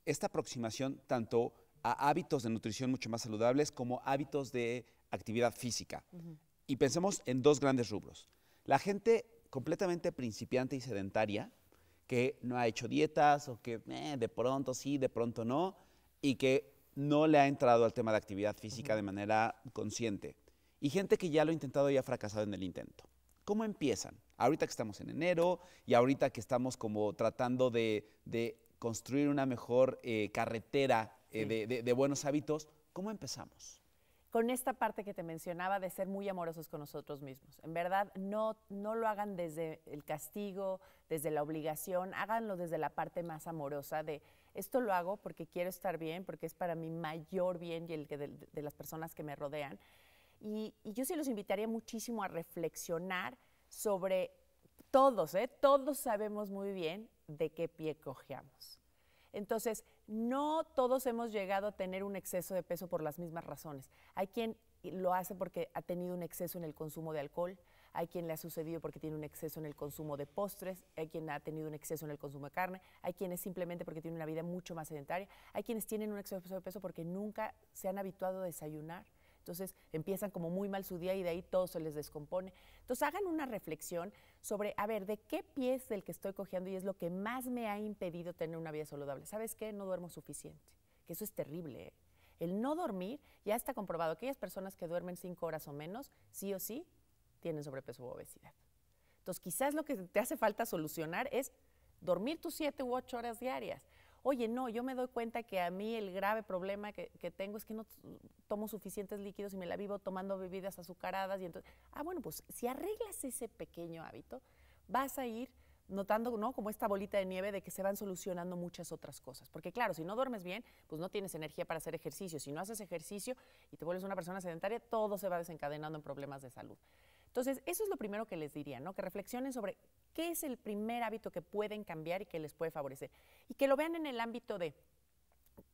esta aproximación tanto a hábitos de nutrición mucho más saludables como hábitos de actividad física. Y pensemos en dos grandes rubros. La gente completamente principiante y sedentaria, que no ha hecho dietas o que eh, de pronto sí, de pronto no, y que no le ha entrado al tema de actividad física de manera consciente. Y gente que ya lo ha intentado y ha fracasado en el intento. ¿Cómo empiezan? Ahorita que estamos en enero y ahorita que estamos como tratando de construir una mejor eh, carretera eh, de, buenos hábitos, ¿cómo empezamos? con esta parte que te mencionaba de ser muy amorosos con nosotros mismos. En verdad, no, no lo hagan desde el castigo, desde la obligación, háganlo desde la parte más amorosa de esto lo hago porque quiero estar bien, porque es para mi mayor bien y el de, las personas que me rodean. Y, yo sí los invitaría muchísimo a reflexionar sobre todos, ¿eh? todos sabemos muy bien de qué pie cojeamos. Entonces, no todos hemos llegado a tener un exceso de peso por las mismas razones. Hay quien lo hace porque ha tenido un exceso en el consumo de alcohol, hay quien le ha sucedido porque tiene un exceso en el consumo de postres, hay quien ha tenido un exceso en el consumo de carne, hay quienes simplemente porque tienen una vida mucho más sedentaria, hay quienes tienen un exceso de peso porque nunca se han habituado a desayunar entonces empiezan como muy mal su día y de ahí todo se les descompone. Entonces hagan una reflexión sobre, a ver, ¿de qué pies del que estoy cogiendo y es lo que más me ha impedido tener una vida saludable? ¿Sabes qué? No duermo suficiente, que eso es terrible. ¿eh? El no dormir ya está comprobado. Aquellas personas que duermen cinco horas o menos, sí o sí, tienen sobrepeso u obesidad. Entonces quizás lo que te hace falta solucionar es dormir tus siete u ocho horas diarias oye, no, yo me doy cuenta que a mí el grave problema que, tengo es que no tomo suficientes líquidos y me la vivo tomando bebidas azucaradas y entonces, ah, bueno, pues si arreglas ese pequeño hábito, vas a ir notando, ¿no? Como esta bolita de nieve de que se van solucionando muchas otras cosas. Porque claro, si no duermes bien, pues no tienes energía para hacer ejercicio. Si no haces ejercicio y te vuelves una persona sedentaria, todo se va desencadenando en problemas de salud. Entonces, eso es lo primero que les diría, ¿no? Que reflexionen sobre qué es el primer hábito que pueden cambiar y que les puede favorecer. Y que lo vean en el ámbito de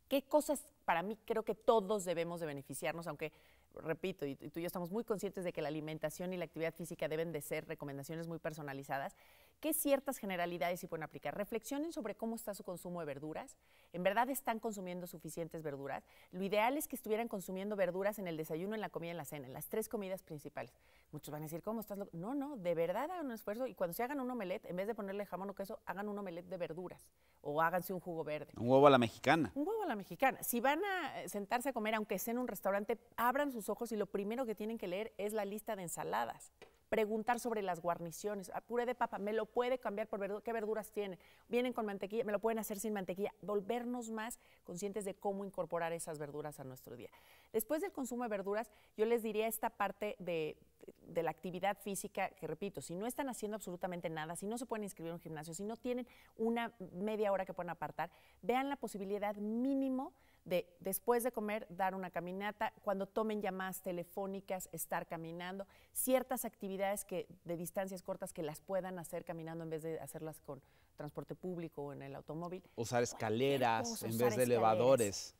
qué cosas para mí creo que todos debemos de beneficiarnos, aunque, repito, y, tú y yo estamos muy conscientes de que la alimentación y la actividad física deben de ser recomendaciones muy personalizadas, qué ciertas generalidades se pueden aplicar. Reflexionen sobre cómo está su consumo de verduras. ¿En verdad están consumiendo suficientes verduras? Lo ideal es que estuvieran consumiendo verduras en el desayuno, en la comida, en la cena, en las tres comidas principales. Muchos van a decir, ¿cómo estás? No, no, de verdad hagan un esfuerzo y cuando se hagan un omelette, en vez de ponerle jamón o queso, hagan un omelette de verduras o háganse un jugo verde. Un huevo a la mexicana. Un huevo a la mexicana. Si van a eh, sentarse a comer, aunque sea en un restaurante, abran sus ojos y lo primero que tienen que leer es la lista de ensaladas preguntar sobre las guarniciones. Ah, puré de papa, ¿me lo puede cambiar por verduras? ¿Qué verduras tiene? ¿Vienen con mantequilla? ¿Me lo pueden hacer sin mantequilla? Volvernos más conscientes de cómo incorporar esas verduras a nuestro día. Después del consumo de verduras, yo les diría esta parte de, de la actividad física, que repito, si no están haciendo absolutamente nada, si no se pueden inscribir en un gimnasio, si no tienen una media hora que puedan apartar, vean la posibilidad mínimo de después de comer dar una caminata, cuando tomen llamadas telefónicas, estar caminando, ciertas actividades que de distancias cortas que las puedan hacer caminando en vez de hacerlas con transporte público o en el automóvil. Usar escaleras en vez de elevadores.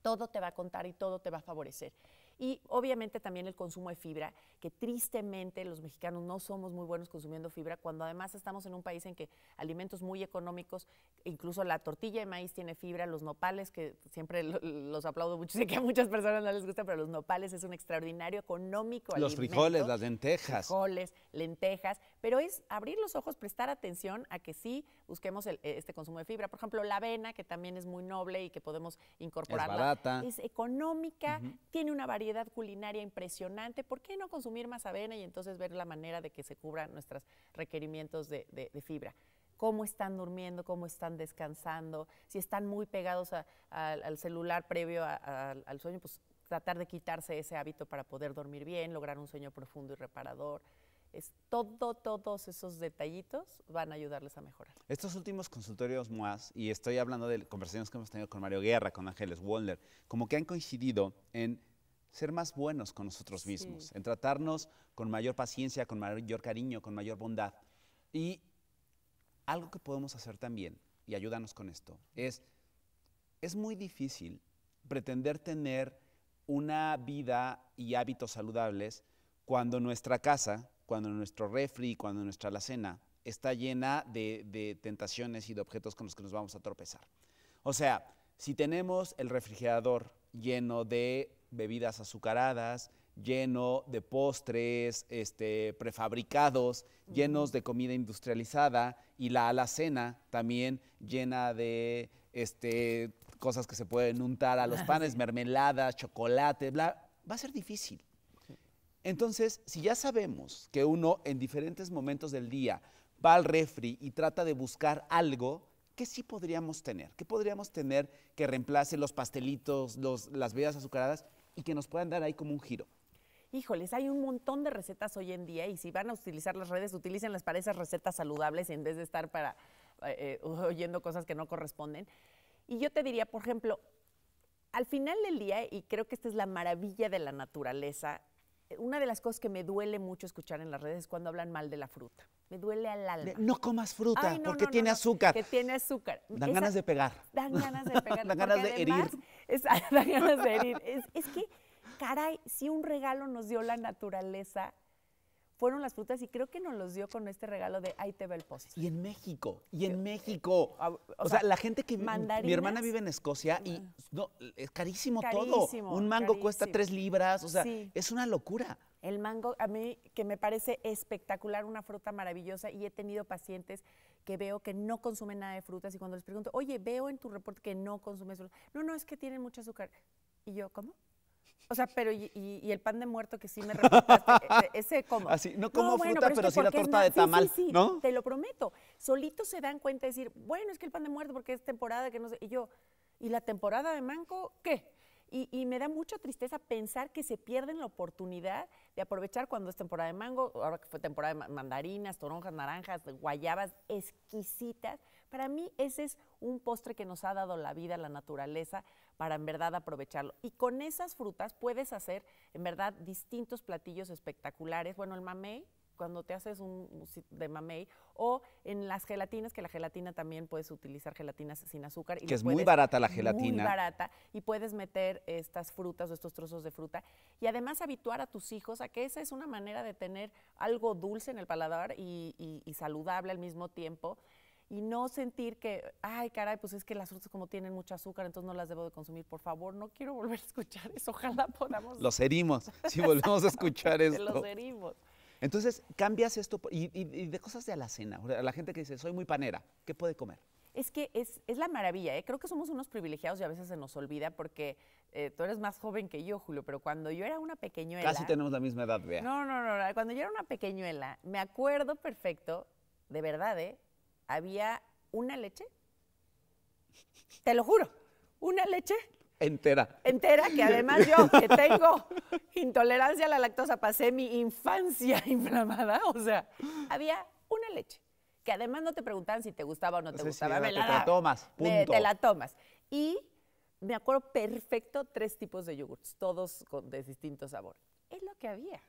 Todo te va a contar y todo te va a favorecer. Y obviamente también el consumo de fibra, que tristemente los mexicanos no somos muy buenos consumiendo fibra, cuando además estamos en un país en que alimentos muy económicos, e incluso la tortilla de maíz tiene fibra, los nopales, que siempre los aplaudo mucho, sé que a muchas personas no les gusta, pero los nopales es un extraordinario económico. Los frijoles, las lentejas. Frijoles, lentejas, pero es abrir los ojos, prestar atención a que sí busquemos e, este consumo de fibra. Por ejemplo, la avena, que también es muy noble y que podemos incorporarla. Es barata. Es económica, tiene una variedad culinaria impresionante. ¿Por qué no consumir más avena y entonces ver la manera de que se cubran nuestros requerimientos de, fibra? cómo están durmiendo, cómo están descansando, si están muy pegados al celular previo al sueño, pues tratar de quitarse ese hábito para poder dormir bien, lograr un sueño profundo y reparador. Es todo, todos esos detallitos van a ayudarles a mejorar. Estos últimos consultorios más y estoy hablando de conversaciones que hemos tenido con Mario Guerra, con Ángeles Wollner, como que han coincidido en ser más buenos con nosotros mismos, en tratarnos con mayor paciencia, con mayor cariño, con mayor bondad. Y algo que podemos hacer también, y ayúdanos con esto, es, es muy difícil pretender tener una vida y hábitos saludables cuando nuestra casa, cuando nuestro refri, cuando nuestra alacena está llena de, tentaciones y de objetos con los que nos vamos a tropezar. O sea, si tenemos el refrigerador lleno de bebidas azucaradas, lleno de postres este, prefabricados, llenos de comida industrializada y la alacena también llena de este, cosas que se pueden untar a los ah, panes, mermeladas, chocolate, bla. Va a ser difícil. Entonces, si ya sabemos que uno en diferentes momentos del día va al refri y trata de buscar algo, ¿qué sí podríamos tener? ¿Qué podríamos tener que reemplace los pastelitos, las bebidas azucaradas y que nos puedan dar ahí como un giro? Híjoles, hay un montón de recetas hoy en día y si van a utilizar las redes, utilícenlas para esas recetas saludables en vez de estar para eh, eh, oyendo cosas que no corresponden. Y yo te diría, por ejemplo, al final del día, y creo que esta es la maravilla de la naturaleza, una de las cosas que me duele mucho escuchar en las redes es cuando hablan mal de la fruta. Me duele al alma. No comas fruta porque tiene azúcar. Que tiene azúcar. Dan ganas de pegar. Dan ganas de pegar. dan ganas de herir. Es, que, caray, si un regalo nos dio la naturaleza, fueron las frutas y creo que nos los dio con este regalo de ahí te ve el Y en México, y en México. Eh, o, sea, la gente que... Mi hermana vive en Escocia y no, es carísimo, todo. Un mango cuesta tres libras, o sea, es una locura. El mango, a mí que me parece espectacular, una fruta maravillosa y he tenido pacientes que veo que no consumen nada de frutas y cuando les pregunto, oye, veo en tu reporte que no consumes frutas. No, no, es que tienen mucho azúcar. Y yo, ¿cómo? O sea, pero y, el pan de muerto que sí me repitaste, e, e, ese como. Ah, no como fruta, pero, sí la torta de tamal, sí, Te lo prometo. Solito se dan cuenta de decir, bueno, es que el pan de muerto porque es temporada que no sé. Y yo, ¿y la temporada de mango qué? Y, y, me da mucha tristeza pensar que se pierden la oportunidad de aprovechar cuando es temporada de mango, ahora que fue temporada de mandarinas, toronjas, naranjas, guayabas exquisitas. Para mí ese es un postre que nos ha dado la vida, la naturaleza, para en verdad aprovecharlo. Y con esas frutas puedes hacer en verdad distintos platillos espectaculares. Bueno, el mamey, cuando te haces un de mamey o en las gelatinas, que la gelatina también puedes utilizar gelatinas sin azúcar. Y que es muy barata la gelatina. Muy barata. Y puedes meter estas frutas o estos trozos de fruta. Y además habituar a tus hijos a que esa es una manera de tener algo dulce en el paladar y saludable al mismo tiempo y no sentir que, ay, caray, pues es que las frutas como tienen mucho azúcar, entonces no las debo de consumir, por favor, no quiero volver a escuchar eso, ojalá podamos... Los herimos, si volvemos a escuchar eso Los herimos. Entonces, cambias esto y, de cosas de a la gente que dice, soy muy panera, ¿qué puede comer? Es que es, la maravilla, ¿eh? creo que somos unos privilegiados y a veces se nos olvida porque eh, tú eres más joven que yo, Julio, pero cuando yo era una pequeñuela... Casi tenemos la misma edad, vea. no, no, no, cuando yo era una pequeñuela, me acuerdo perfecto, de verdad, ¿eh? había una leche, te lo juro, una leche. Entera. Entera, que además yo, que tengo intolerancia a la lactosa, pasé mi infancia inflamada, o sea, había una leche, que además no te preguntaban si te gustaba o no te gustaba. me la, te la tomas, te la tomas. Y me acuerdo perfecto tres tipos de yogurts, todos con, de distinto sabor, Es lo que había.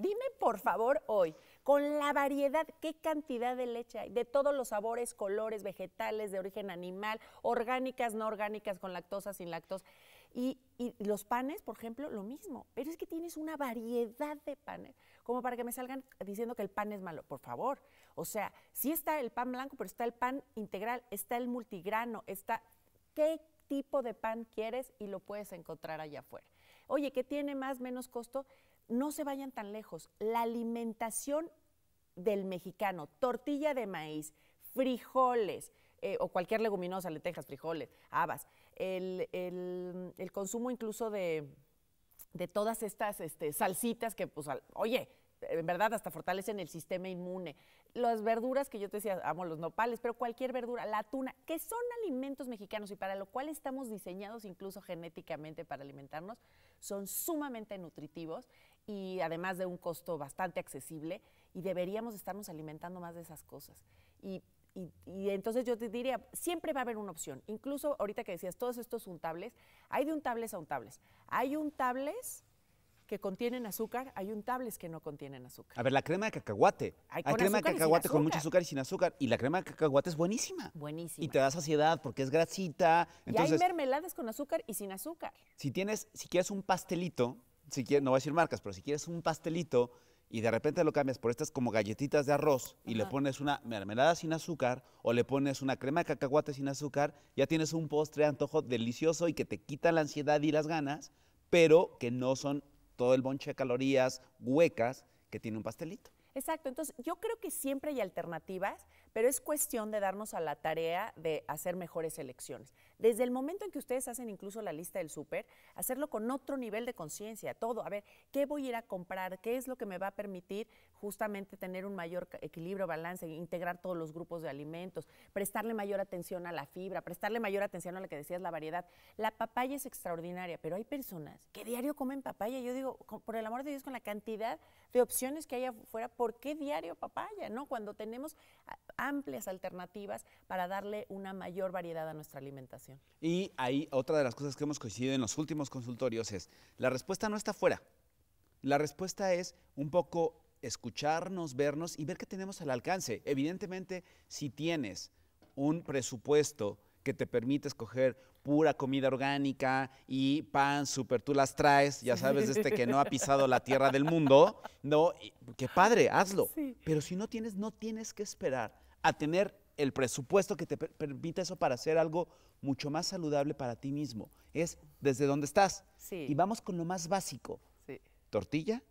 Dime por favor hoy, con la variedad, qué cantidad de leche hay, de todos los sabores, colores, vegetales, de origen animal, orgánicas, no orgánicas, con lactosa, sin lactosa. Y, los panes, por ejemplo, lo mismo. Pero es que tienes una variedad de panes, como para que me salgan diciendo que el pan es malo. Por favor. O sea, sí está el pan blanco, pero está el pan integral, está el multigrano, está qué tipo de pan quieres y lo puedes encontrar allá afuera. Oye, ¿qué tiene más, menos costo? no se vayan tan lejos. La alimentación del mexicano, tortilla de maíz, frijoles, eh, o cualquier leguminosa, letejas, frijoles, habas, el, consumo incluso de, todas estas este, salsitas que, pues, oye, en verdad hasta fortalecen el sistema inmune. Las verduras que yo te decía, amo los nopales, pero cualquier verdura, la tuna, que son alimentos mexicanos y para lo cual estamos diseñados incluso genéticamente para alimentarnos, son sumamente nutritivos y además de un costo bastante accesible y deberíamos estarnos alimentando más de esas cosas. Y, y, entonces yo te diría, siempre va a haber una opción. Incluso ahorita que decías, todos estos untables, hay de untables a untables. Hay untables que contienen azúcar, hay untables que no contienen azúcar. A ver, la crema de cacahuate. Hay, crema de cacahuate con mucho azúcar y sin azúcar. Y la crema de cacahuate es buenísima. Buenísima. Y te da saciedad porque es grasita. Entonces, y hay mermeladas con azúcar y sin azúcar. Si tienes, si quieres un pastelito, si quieres, no voy a decir marcas, pero si quieres un pastelito y de repente lo cambias por estas como galletitas de arroz y le pones una mermelada sin azúcar o le pones una crema de cacahuate sin azúcar, ya tienes un postre antojo delicioso y que te quita la ansiedad y las ganas, pero que no son todo el bonche de calorías huecas que tiene un pastelito. Exacto, entonces yo creo que siempre hay alternativas pero es cuestión de darnos a la tarea de hacer mejores elecciones. Desde el momento en que ustedes hacen incluso la lista del súper, hacerlo con otro nivel de conciencia, todo, a ver, ¿qué voy a ir a comprar? ¿Qué es lo que me va a permitir justamente tener un mayor equilibrio, balance, integrar todos los grupos de alimentos, prestarle mayor atención a la fibra, prestarle mayor atención a lo que decías, la variedad? La papaya es extraordinaria, pero hay personas que diario comen papaya. Yo digo, por el amor de Dios, con la cantidad de opciones que hay afuera, ¿por qué diario papaya? ¿No? Cuando tenemos amplias alternativas para darle una mayor variedad a nuestra alimentación. Y ahí otra de las cosas que hemos coincidido en los últimos consultorios es, la respuesta no está fuera. La respuesta es un poco escucharnos, vernos y ver qué tenemos al alcance. Evidentemente, si tienes un presupuesto que te permite escoger pura comida orgánica y pan super, tú las traes, ya sabes, este que no ha pisado la tierra del mundo, ¿no? qué padre, hazlo. Pero si no tienes, no tienes que esperar a tener el presupuesto que te permita eso para hacer algo mucho más saludable para ti mismo. Es desde donde estás. Y vamos con lo más básico. Tortilla,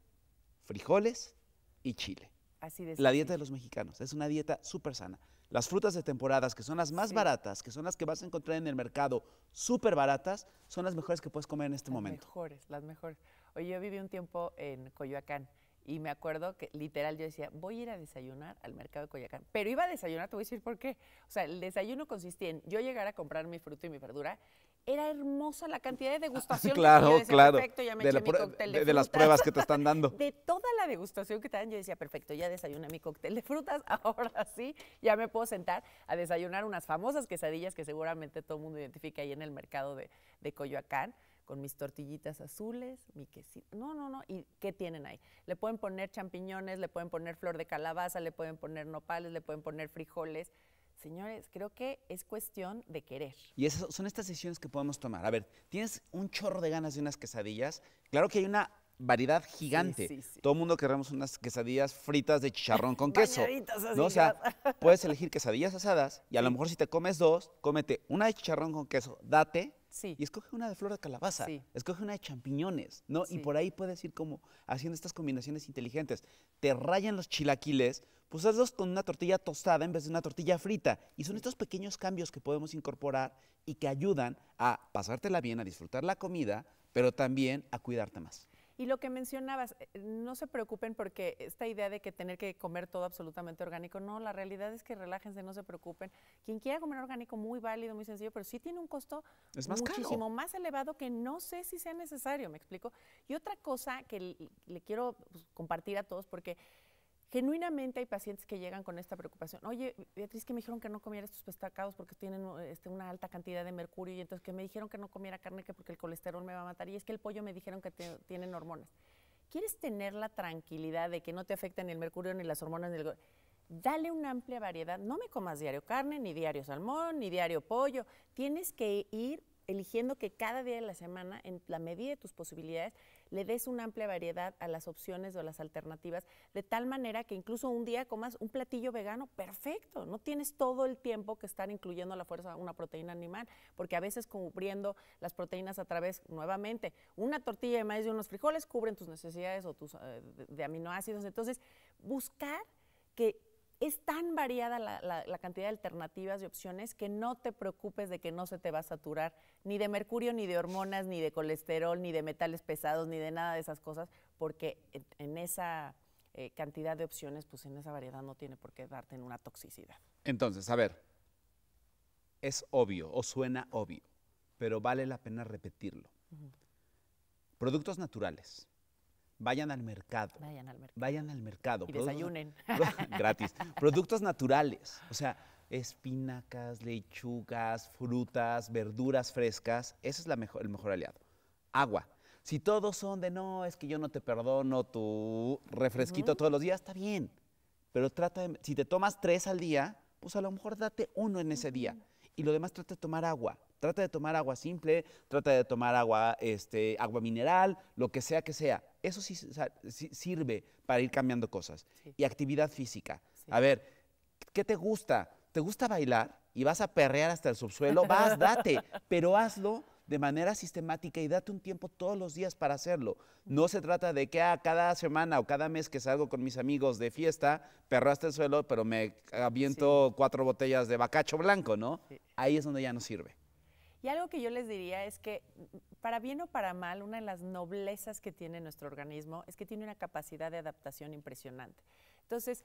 frijoles y chile. Así de La dieta de los mexicanos. Es una dieta súper sana. Las frutas de temporadas, que son las más baratas, que son las que vas a encontrar en el mercado súper baratas, son las mejores que puedes comer en este momento. Las mejores, las mejores. Oye, yo viví un tiempo en Coyoacán y me acuerdo que literal yo decía, voy a ir a desayunar al mercado de Coyoacán. Pero iba a desayunar, te voy a decir por qué. O sea, el desayuno consistía en yo llegar a comprar mi fruta y mi verdura. Era hermosa la cantidad de degustación. claro, claro. Perfecto, de, de, las pruebas que te están dando. de toda la degustación que te dan, yo decía, perfecto, ya desayuné mi cóctel de frutas, ahora sí, ya me puedo sentar a desayunar unas famosas quesadillas que seguramente todo el mundo identifica ahí en el mercado de, de Coyoacán con mis tortillitas azules, mi quesito. No, no, no. ¿Y qué tienen ahí? Le pueden poner champiñones, le pueden poner flor de calabaza, le pueden poner nopales, le pueden poner frijoles. Señores, creo que es cuestión de querer. Y esas son estas decisiones que podemos tomar. A ver, tienes un chorro de ganas de unas quesadillas. Claro que hay una variedad gigante. Todo el mundo queremos unas quesadillas fritas de chicharrón con queso. ¿no? O sea, puedes elegir quesadillas asadas y a lo mejor si te comes dos, cómete una de chicharrón con queso, date, y escoge una de flor de calabaza, escoge una de champiñones, ¿no? Y por ahí puedes ir como haciendo estas combinaciones inteligentes. Te rayan los chilaquiles, pues hazlos con una tortilla tostada en vez de una tortilla frita. Y son estos pequeños cambios que podemos incorporar y que ayudan a pasártela bien, a disfrutar la comida, pero también a cuidarte más. Y lo que mencionabas, eh, no se preocupen porque esta idea de que tener que comer todo absolutamente orgánico, no, la realidad es que relájense, no se preocupen. Quien quiera comer orgánico, muy válido, muy sencillo, pero sí tiene un costo muchísimo más elevado que no sé si sea necesario, me explico. Y otra cosa que le quiero pues, compartir a todos, porque genuinamente hay pacientes que llegan con esta preocupación. Oye, Beatriz, que me dijeron que no comiera estos pescados porque tienen este, una alta cantidad de mercurio y entonces que me dijeron que no comiera carne porque el colesterol me va a matar y es que el pollo me dijeron que te, tienen hormonas. ¿Quieres tener la tranquilidad de que no te ni el mercurio ni las hormonas del dale una amplia variedad. No me comas diario carne, ni diario salmón, ni diario pollo. Tienes que ir eligiendo que cada día de la semana, en la medida de tus posibilidades, le des una amplia variedad a las opciones o las alternativas, de tal manera que incluso un día comas un platillo vegano, perfecto, no tienes todo el tiempo que estar incluyendo a la fuerza una proteína animal, porque a veces cubriendo las proteínas a través, nuevamente, una tortilla de maíz y unos frijoles cubren tus necesidades o tus eh, de aminoácidos, entonces buscar que es tan variada la, cantidad de alternativas y opciones que no te preocupes de que no se te va a saturar ni de mercurio, ni de hormonas, ni de colesterol, ni de metales pesados, ni de nada de esas cosas, porque en, esa eh, cantidad de opciones, pues en esa variedad no tiene por qué darte una toxicidad. Entonces, a ver, es obvio o suena obvio, pero vale la pena repetirlo. Productos naturales, Vayan al mercado. Vayan al mercado. Vayan Y desayunen. gratis. Productos naturales. O sea, espinacas, lechugas, frutas, verduras frescas. Ese es el mejor aliado. Agua. Si todos son de no, es que yo no te perdono tu refresquito todos los días, está bien. Pero trata de, si te tomas tres al día, pues a lo mejor date uno en ese día. Y lo demás trata de tomar agua. Trata de tomar agua simple, trata de tomar agua, este, agua mineral, lo que sea que sea. Eso sí, sirve para ir cambiando cosas. Y actividad física. A ver, ¿qué te gusta? ¿Te gusta bailar? Y vas a perrear hasta el subsuelo, vas, date, pero hazlo de manera sistemática y date un tiempo todos los días para hacerlo. No se trata de que ah, cada semana o cada mes que salgo con mis amigos de fiesta, hasta el suelo, pero me aviento cuatro botellas de bacacho blanco, ¿no? Ahí es donde ya no sirve. Y algo que yo les diría es que, para bien o para mal, una de las noblezas que tiene nuestro organismo es que tiene una capacidad de adaptación impresionante. Entonces,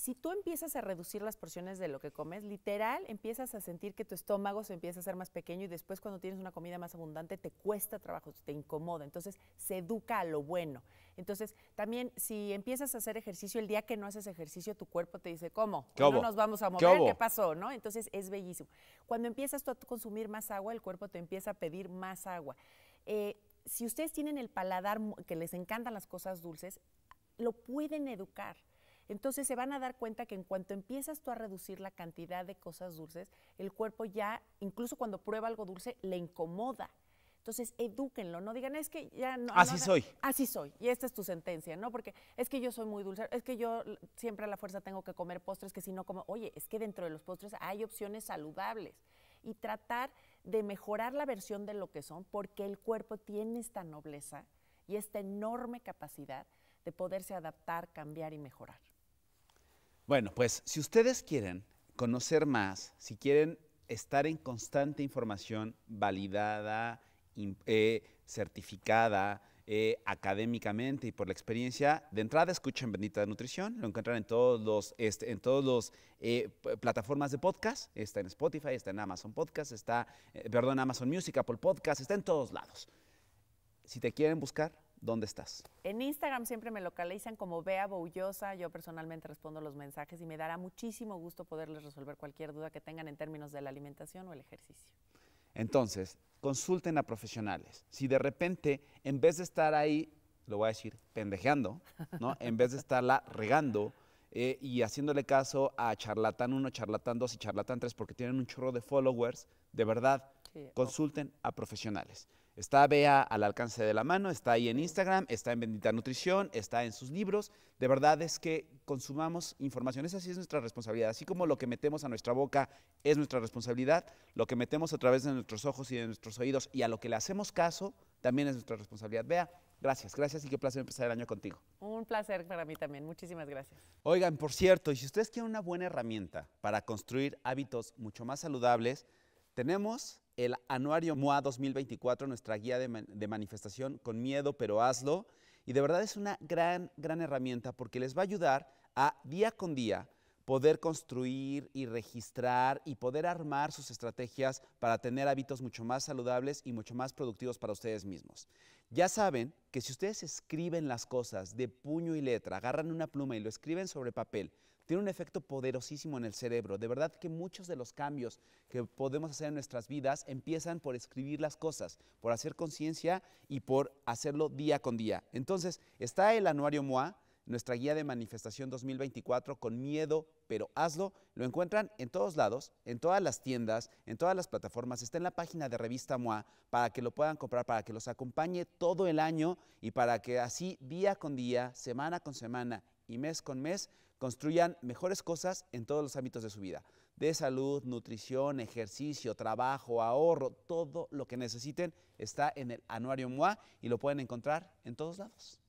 si tú empiezas a reducir las porciones de lo que comes, literal empiezas a sentir que tu estómago se empieza a hacer más pequeño y después cuando tienes una comida más abundante te cuesta trabajo, te incomoda. Entonces se educa a lo bueno. Entonces también si empiezas a hacer ejercicio, el día que no haces ejercicio tu cuerpo te dice, ¿cómo? no nos vamos a mover, ¿Qué, pasó? ¿No? Entonces es bellísimo. Cuando empiezas tú a consumir más agua, el cuerpo te empieza a pedir más agua. Eh, si ustedes tienen el paladar que les encantan las cosas dulces, lo pueden educar. Entonces se van a dar cuenta que en cuanto empiezas tú a reducir la cantidad de cosas dulces, el cuerpo ya, incluso cuando prueba algo dulce, le incomoda. Entonces, edúquenlo, no digan, es que ya no. Así soy. Así soy. Y esta es tu sentencia, ¿no? Porque es que yo soy muy dulce, es que yo siempre a la fuerza tengo que comer postres, que si no como, oye, es que dentro de los postres hay opciones saludables. Y tratar de mejorar la versión de lo que son, porque el cuerpo tiene esta nobleza y esta enorme capacidad de poderse adaptar, cambiar y mejorar. Bueno, pues si ustedes quieren conocer más, si quieren estar en constante información validada, eh, certificada, eh, académicamente y por la experiencia. De entrada, escuchen Bendita Nutrición, lo encuentran en todos los, este, eh, plataformas de podcast, está en Spotify, está en Amazon Podcast, está, perdón, Amazon Music, Apple Podcast, está en todos lados. Si te quieren buscar, ¿Dónde estás? En Instagram siempre me localizan como Bea Boullosa. Yo personalmente respondo los mensajes y me dará muchísimo gusto poderles resolver cualquier duda que tengan en términos de la alimentación o el ejercicio. Entonces, consulten a profesionales. Si de repente, en vez de estar ahí, lo voy a decir, pendejeando, ¿no? en vez de estarla regando eh, y haciéndole caso a charlatán 1, charlatán 2 y charlatán 3 porque tienen un chorro de followers, de verdad, consulten a profesionales. Está Vea al alcance de la mano, está ahí en Instagram, está en Bendita Nutrición, está en sus libros. De verdad es que consumamos información, esa sí es nuestra responsabilidad. Así como lo que metemos a nuestra boca es nuestra responsabilidad, lo que metemos a través de nuestros ojos y de nuestros oídos y a lo que le hacemos caso también es nuestra responsabilidad. Vea, Gracias, gracias y qué placer empezar el año contigo. Un placer para mí también, muchísimas gracias. Oigan, por cierto, y si ustedes quieren una buena herramienta para construir hábitos mucho más saludables, tenemos el anuario MOA 2024, nuestra guía de, manifestación con miedo, pero hazlo. Y de verdad es una gran, gran herramienta porque les va a ayudar a día con día poder construir y registrar y poder armar sus estrategias para tener hábitos mucho más saludables y mucho más productivos para ustedes mismos. Ya saben que si ustedes escriben las cosas de puño y letra, agarran una pluma y lo escriben sobre papel, tiene un efecto poderosísimo en el cerebro. De verdad que muchos de los cambios que podemos hacer en nuestras vidas empiezan por escribir las cosas, por hacer conciencia y por hacerlo día con día. Entonces, está el anuario MOA, nuestra guía de manifestación 2024 con miedo, pero hazlo. Lo encuentran en todos lados, en todas las tiendas, en todas las plataformas. Está en la página de revista MOA para que lo puedan comprar, para que los acompañe todo el año y para que así día con día, semana con semana y mes con mes construyan mejores cosas en todos los ámbitos de su vida, de salud, nutrición, ejercicio, trabajo, ahorro, todo lo que necesiten está en el anuario MOA y lo pueden encontrar en todos lados.